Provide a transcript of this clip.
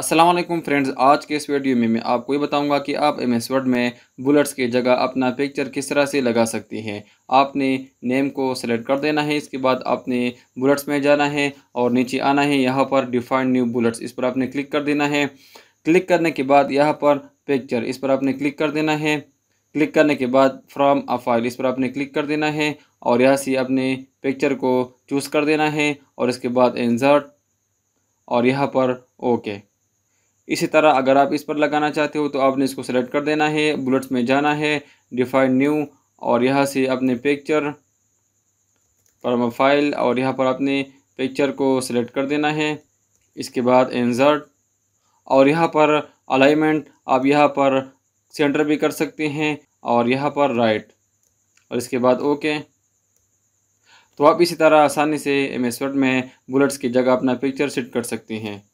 Aslam friends आज के इस वीडियो में मैं आपको ये बताऊंगा कि आप एम एस वर्ड में बुलेट्स की जगह अपना पिक्चर किस तरह से लगा सकती हैं आपने नेम को सेलेक्ट कर देना है इसके बाद आपने बुलेट्स में जाना है और नीचे आना है यहाँ पर डिफाइन न्यू बुलेट्स इस पर आपने क्लिक कर देना है क्लिक करने के बाद यहाँ पर पिक्चर इस पर आपने क्लिक कर देना है क्लिक करने के बाद फ्रॉम अ फाइल इस पर आपने क्लिक कर देना है और यहाँ से अपने पिक्चर को चूज़ कर देना है और इसके बाद एनजर्ट और यहाँ पर ओके इसी तरह अगर आप इस पर लगाना चाहते हो तो आपने इसको सेलेक्ट कर देना है बुलेट्स में जाना है डिफाइन न्यू और यहाँ से अपने पिक्चर पर मोफाइल और यहाँ पर आपने पिक्चर को सिलेक्ट कर देना है इसके बाद इंजर्ट और यहाँ पर अलाइनमेंट आप यहाँ पर सेंटर भी कर सकते हैं और यहाँ पर राइट और इसके बाद ओके तो आप इसी तरह आसानी से एम एस वर्ड में बुलेट्स की जगह अपना पिक्चर सेट कर सकते हैं